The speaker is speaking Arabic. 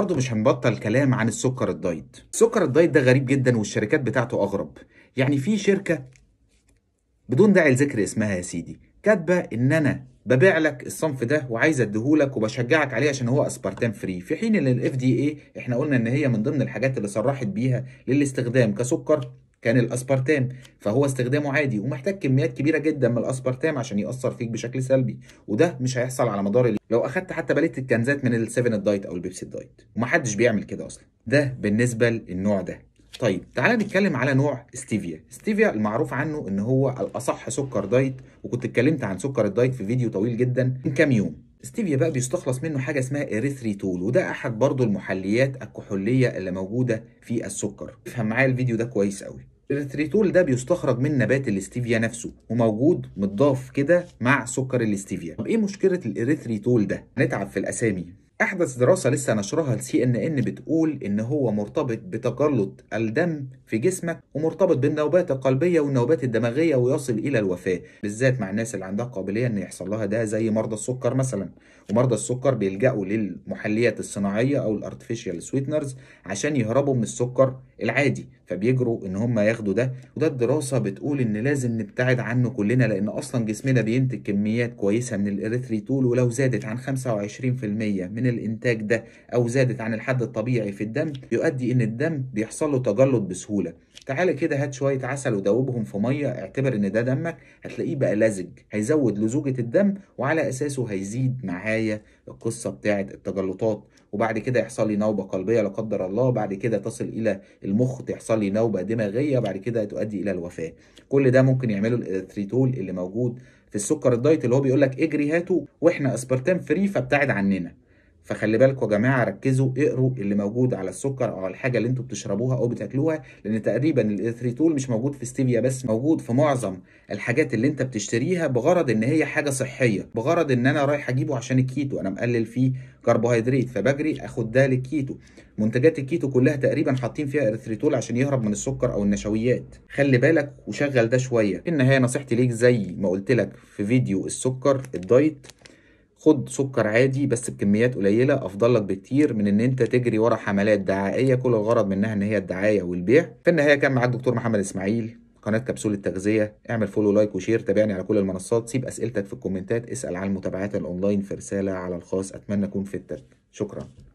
برضه مش هنبطل كلام عن السكر الدايت السكر الدايت ده غريب جدا والشركات بتاعته أغرب يعني في شركة بدون داعي لذكر اسمها يا سيدي كاتبة إن أنا ببيع لك الصنف ده وعايز اديهولك وبشجعك عليه عشان هو اسبرتام فري في حين ان الاف دي ايه احنا قلنا ان هي من ضمن الحاجات اللي صرحت بيها للاستخدام كسكر كان الاسبرتام فهو استخدامه عادي ومحتاج كميات كبيره جدا من الاسبرتام عشان ياثر فيك بشكل سلبي وده مش هيحصل على مدار اليوم لو اخدت حتى باليت الكنزات من السيفن دايت او البيبسي دايت ومحدش بيعمل كده اصلا ده بالنسبه للنوع ده طيب تعالى نتكلم على نوع ستيفيا ستيفيا المعروف عنه ان هو الاصح سكر دايت وكنت اتكلمت عن سكر الدايت في فيديو طويل جدا من كام يوم ستيفيا بقى بيستخلص منه حاجة اسمها إريثريتول وده أحد برضو المحليات الكحولية اللي موجودة في السكر افهم معايا الفيديو ده كويس قوي الريتريتول ده بيستخرج من نبات الاستيفيا نفسه وموجود متضاف كده مع سكر الاستيفيا طب ايه مشكله الاريثريتول ده نتعب في الاسامي احدث دراسه لسه نشرها لسي ان ان بتقول ان هو مرتبط بتجلط الدم في جسمك ومرتبط بالنوبات القلبيه والنوبات الدماغيه ويصل الى الوفاه بالذات مع الناس اللي عندها قابليه ان يحصل لها ده زي مرضى السكر مثلا ومرضى السكر بيلجأوا للمحليات الصناعيه او الارتفيشال سويتنرز عشان يهربوا من السكر العادي فبيجروا ان هم ياخدوا ده وده الدراسه بتقول ان لازم نبتعد عنه كلنا لان اصلا جسمنا بينتج كميات كويسه من الاريثريتول ولو زادت عن 25% من الانتاج ده او زادت عن الحد الطبيعي في الدم يؤدي ان الدم بيحصل له تجلط بسهوله تعالى كده هات شويه عسل ودوبهم في ميه اعتبر ان ده دمك هتلاقيه بقى لزج هيزود لزوجه الدم وعلى اساسه هيزيد معايا القصه بتاعه التجلطات وبعد كده يحصل لي نوبه قلبيه لا قدر الله بعد كده تصل الى المخ تحصل لي نوبه دماغيه بعد كده تؤدي الى الوفاه كل ده ممكن يعمله الاريتريتول اللي موجود في السكر الدايت اللي هو بيقول لك اجري هاته واحنا اسبرتام فري فابتعد عننا فخلي بالكم يا جماعه ركزوا اقروا اللي موجود على السكر او على الحاجه اللي انتوا بتشربوها او بتاكلوها لان تقريبا الاثريتول مش موجود في ستيفيا بس موجود في معظم الحاجات اللي انت بتشتريها بغرض ان هي حاجه صحيه بغرض ان انا رايح اجيبه عشان الكيتو انا مقلل فيه كربوهيدرات فبجري اخد ده للكيتو منتجات الكيتو كلها تقريبا حاطين فيها اريثريتول عشان يهرب من السكر او النشويات خلي بالك وشغل ده شويه في النهايه نصيحتي ليك زي ما قلت لك في فيديو السكر الدايت خد سكر عادي بس بكميات قليله افضل لك بكتير من ان انت تجري ورا حملات دعائيه كل الغرض منها ان هي الدعايه والبيع في النهايه كان معاك دكتور محمد اسماعيل قناه كبسولة التغذيه اعمل فولو لايك وشير تابعني على كل المنصات سيب اسئلتك في الكومنتات اسال عن المتابعات الاونلاين في رساله على الخاص اتمنى اكون فدتك شكرا